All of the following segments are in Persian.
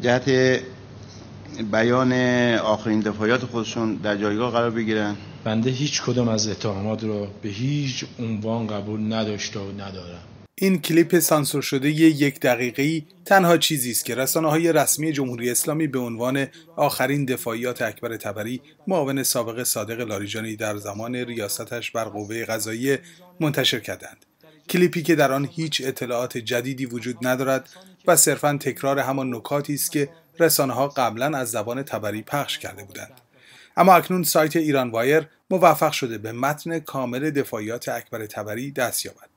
جهت بیان آخرین دفاعیات خودشون در جایگاه قرار بگیرن بنده هیچ کدام از اتهامات را به هیچ عنوان قبول نداشته و ندارم این کلیپ سانسور شده یک دقیقه تنها چیزی است که رسانه های رسمی جمهوری اسلامی به عنوان آخرین دفاعیات اکبر تبری معاون سابق صادق لاریجانی در زمان ریاستش بر قوه قضاییه منتشر کردند. کلیپی که در آن هیچ اطلاعات جدیدی وجود ندارد و صرفا تکرار همان نکاتی است که رسانه ها قبلا از زبان تبری پخش کرده بودند اما اکنون سایت ایران وایر موفق شده به متن کامل دفاعیات اکبر تبری دست یابد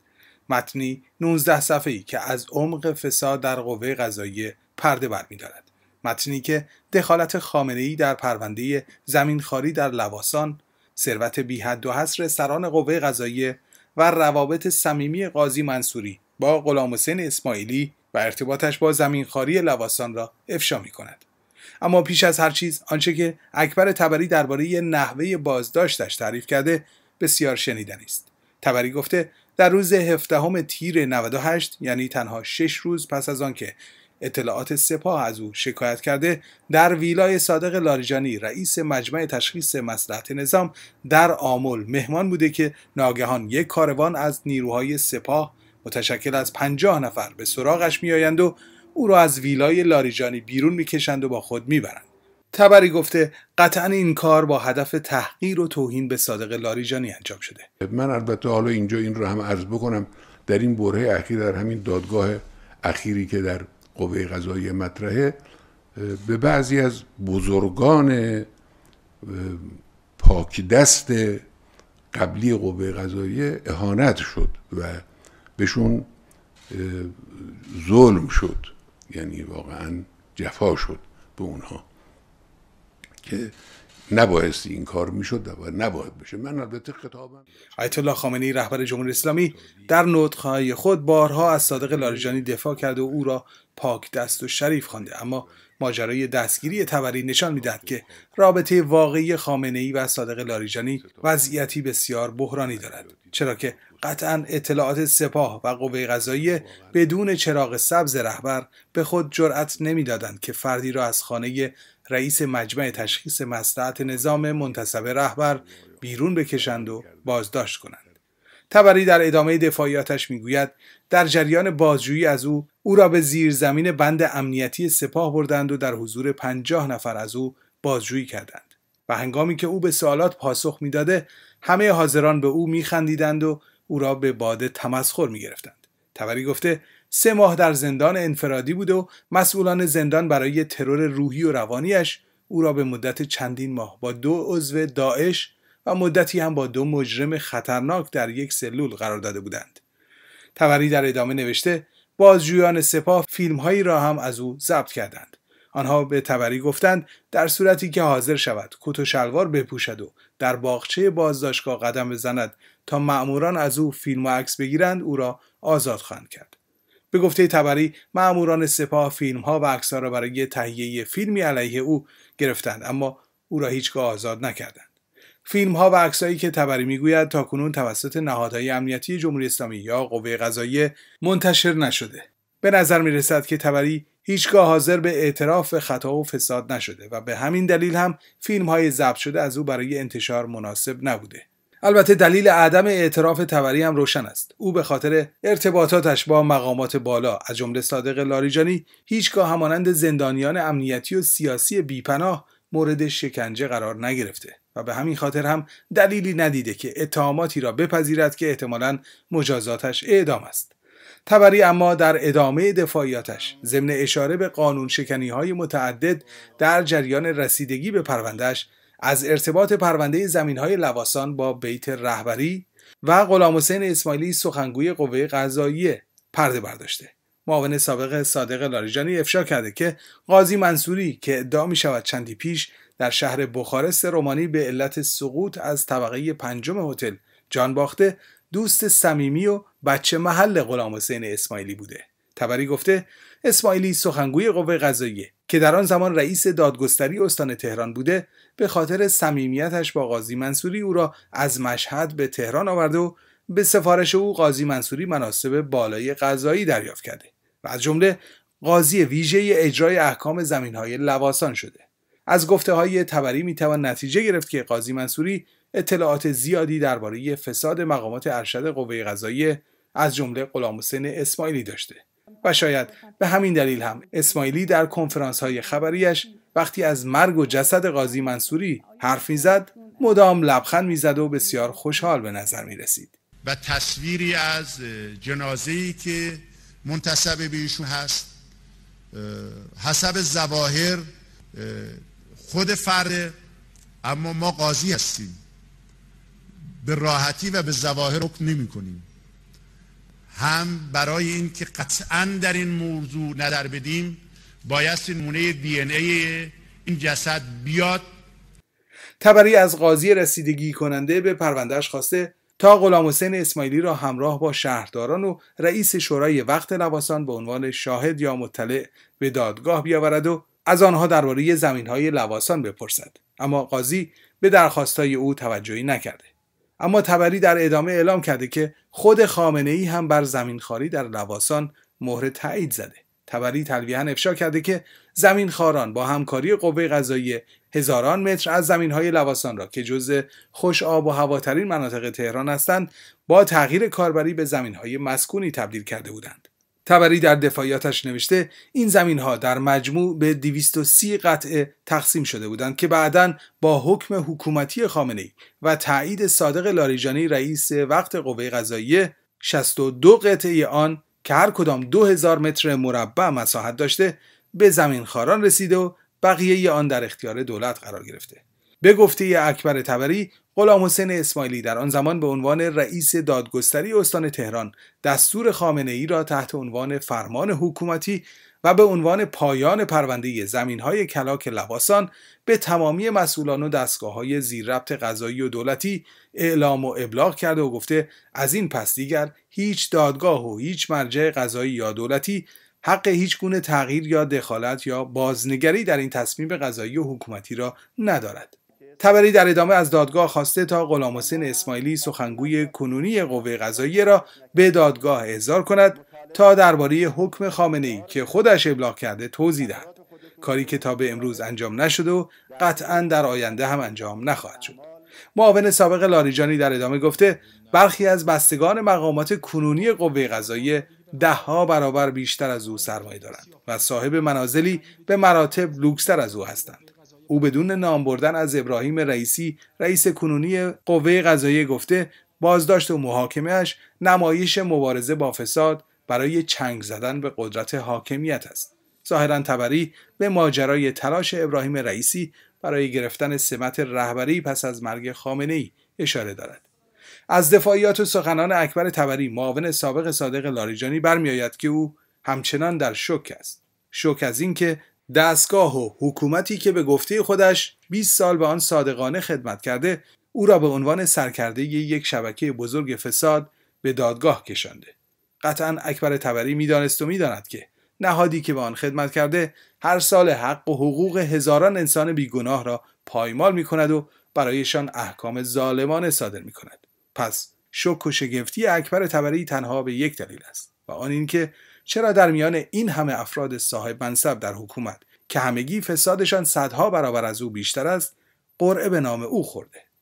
متنی 19 صفحه‌ای که از عمق فساد در قوه قضایی پرده برمیدارد متنی که دخالت خامنه‌ای در پرونده زمینخواری در لواسان ثروت بی حد و حصر سران قوه قضاییه و روابط صمیمی قاضی منصوری با غلام حسین اسماعیلی و ارتباطش با زمینخواری لواسان را افشا می کند. اما پیش از هر چیز آنچه که اکبر تبری درباره نحوه بازداشتش تعریف کرده بسیار شنیدنی است. تبری گفته در روز هفدهم تیر 98 یعنی تنها شش روز پس از آنکه اطلاعات سپاه از او شکایت کرده در ویلای صادق لاریجانی رئیس مجمع تشخیص مسلحت نظام در آمل مهمان بوده که ناگهان یک کاروان از نیروهای سپاه متشکل از پنجاه نفر به سراغش میآیند و او را از ویلای لاریجانی بیرون میکشند و با خود میبرند تبری گفته قطعا این کار با هدف تحقیر و توهین به صادق لاریجانی انجام شده من البته حالا اینجا این رو هم عرض بکنم در این بره اخیر در همین دادگاه اخیری که در قوه قضایی مطرحه به بعضی از بزرگان پاک دست قبلی قوه قضایی اهانت شد و بهشون ظلم شد یعنی واقعا جفا شد به اونها که نبایستی این کار میشد و نباید بشه من البته خطابم آیت الله خامنه‌ای رهبر جمهوری اسلامی در نطقهای خود بارها از صادق لاریجانی دفاع کرده و او را پاک دست و شریف خوانده اما ماجرای دستگیری تبری نشان میدهد که رابطه واقعی خامنه ای و صادق لاریجانی وضعیتی بسیار بحرانی دارد چرا که قطعا اطلاعات سپاه و قوه قضاییه بدون چراغ سبز رهبر به خود جرأت نمیدادند که فردی را از خانه رئیس مجمع تشخیص مصلحت نظام منتصب رهبر بیرون بکشند و بازداشت کنند تبری در ادامه دفاعیاتش میگوید در جریان بازجویی از او او را به زیرزمین بند امنیتی سپاه بردند و در حضور پنجاه نفر از او بازجویی کردند و هنگامی که او به سوالات پاسخ میداده همه حاضران به او میخندیدند و او را به باد تمسخر میگرفتند تبری گفته سه ماه در زندان انفرادی بود و مسئولان زندان برای ترور روحی و روانیش او را به مدت چندین ماه با دو عضو داعش و مدتی هم با دو مجرم خطرناک در یک سلول قرار داده بودند توری در ادامه نوشته بازجویان سپاه هایی را هم از او ضبط کردند آنها به تبری گفتند در صورتی که حاضر شود کت و شلوار بپوشد و در باغچه بازداشتگاه قدم بزند تا معموران از او فیلم و عکس بگیرند او را آزاد خواهند کرد به گفته تبری ماموران سپاه فیلم ها و عکسها را برای تهیه فیلمی علیه او گرفتند اما او را هیچگاه آزاد نکردند فیلم ها و عکسایی که تبری میگوید تاکنون توسط نهادهای امنیتی جمهوری اسلامی یا قوه قضاییه منتشر نشده به نظر می رسد که تبری هیچگاه حاضر به اعتراف به خطا و فساد نشده و به همین دلیل هم فیلم های ضبط شده از او برای انتشار مناسب نبوده البته دلیل عدم اعتراف تبری هم روشن است او به خاطر ارتباطاتش با مقامات بالا از جمله صادق لاریجانی هیچگاه همانند زندانیان امنیتی و سیاسی بیپناه مورد شکنجه قرار نگرفته و به همین خاطر هم دلیلی ندیده که اتهاماتی را بپذیرد که احتمالا مجازاتش اعدام است تبری اما در ادامه دفاعیاتش ضمن اشاره به قانون شکنی های متعدد در جریان رسیدگی به پروندهش از ارتباط پرونده زمین های لواسان با بیت رهبری و غلام حسین اسماعیلی سخنگوی قوه قضاییه پرده برداشته معاون سابق صادق لاریجانی افشا کرده که قاضی منصوری که ادعا می شود چندی پیش در شهر بخارست رومانی به علت سقوط از طبقه پنجم هتل جان باخته دوست صمیمی و بچه محل غلام حسین اسماعیلی بوده تبری گفته اسماعیلی سخنگوی قوه قضاییه که در آن زمان رئیس دادگستری استان تهران بوده به خاطر صمیمیتش با قاضی منصوری او را از مشهد به تهران آورده و به سفارش او قاضی منصوری مناسب بالای قضایی دریافت کرده و از جمله قاضی ویژه اجرای احکام زمینهای لواسان شده از گفته های تبری میتوان نتیجه گرفت که قاضی منصوری اطلاعات زیادی درباره فساد مقامات ارشد قوه قضاییه از جمله غلام حسین اسماعیلی داشته و شاید به همین دلیل هم اسماعیلی در کنفرانس های خبریش وقتی از مرگ و جسد قاضی منصوری حرف میزد مدام لبخند میزد و بسیار خوشحال به نظر می رسید و تصویری از جنازه ای که منتسب به ایشون هست حسب زواهر خود فرد اما ما قاضی هستیم به راحتی و به زواهر حکم نمی کنیم هم برای اینکه قطعا در این موضوع ندر بدیم بایست نمونه دی این ای این جسد بیاد تبری از قاضی رسیدگی کننده به پروندهش خواسته تا غلام حسین اسماعیلی را همراه با شهرداران و رئیس شورای وقت لواسان به عنوان شاهد یا مطلع به دادگاه بیاورد و از آنها درباره زمین های لواسان بپرسد اما قاضی به های او توجهی نکرده اما تبری در ادامه اعلام کرده که خود خامنه ای هم بر زمینخواری در لواسان مهر تایید زده تبری تلویحا افشا کرده که زمینخواران با همکاری قوه قضایی هزاران متر از های لواسان را که جز خوش آب و هواترین مناطق تهران هستند با تغییر کاربری به های مسکونی تبدیل کرده بودند تبری در دفاعیاتش نوشته این زمین ها در مجموع به 230 قطعه تقسیم شده بودند که بعدا با حکم حکومتی خامنه و تایید صادق لاریجانی رئیس وقت قوه قضاییه 62 قطعه آن که هر کدام 2000 متر مربع مساحت داشته به زمین خاران رسید و بقیه آن در اختیار دولت قرار گرفته به گفته اکبر تبری غلام حسین اسماعیلی در آن زمان به عنوان رئیس دادگستری استان تهران دستور خامنه ای را تحت عنوان فرمان حکومتی و به عنوان پایان پرونده زمین های کلاک لباسان به تمامی مسئولان و دستگاه های زیر ربط قضایی و دولتی اعلام و ابلاغ کرده و گفته از این پس دیگر هیچ دادگاه و هیچ مرجع قضایی یا دولتی حق هیچ گونه تغییر یا دخالت یا بازنگری در این تصمیم قضایی و حکومتی را ندارد. تبری در ادامه از دادگاه خواسته تا غلام حسین اسماعیلی سخنگوی کنونی قوه قضاییه را به دادگاه احضار کند تا درباره حکم خامنه ای که خودش ابلاغ کرده توضیح دهد کاری که تا به امروز انجام نشد و قطعا در آینده هم انجام نخواهد شد معاون سابق لاریجانی در ادامه گفته برخی از بستگان مقامات کنونی قوه قضاییه دهها برابر بیشتر از او سرمایه دارند و صاحب منازلی به مراتب لوکستر از او هستند او بدون نام بردن از ابراهیم رئیسی رئیس کنونی قوه قضایی گفته بازداشت و محاکمهش نمایش مبارزه با فساد برای چنگ زدن به قدرت حاکمیت است ظاهرا تبری به ماجرای تلاش ابراهیم رئیسی برای گرفتن سمت رهبری پس از مرگ خامنه ای اشاره دارد از دفاعیات و سخنان اکبر تبری معاون سابق صادق لاریجانی برمیآید که او همچنان در شک است شک از اینکه دستگاه و حکومتی که به گفته خودش 20 سال به آن صادقانه خدمت کرده او را به عنوان سرکرده یک شبکه بزرگ فساد به دادگاه کشانده قطعا اکبر تبری میدانست و میداند که نهادی که به آن خدمت کرده هر سال حق و حقوق هزاران انسان بیگناه را پایمال می کند و برایشان احکام ظالمانه صادر می کند. پس شک و شگفتی اکبر تبری تنها به یک دلیل است و آن اینکه چرا در میان این همه افراد صاحب منصب در حکومت که همگی فسادشان صدها برابر از او بیشتر است قرعه به نام او خورده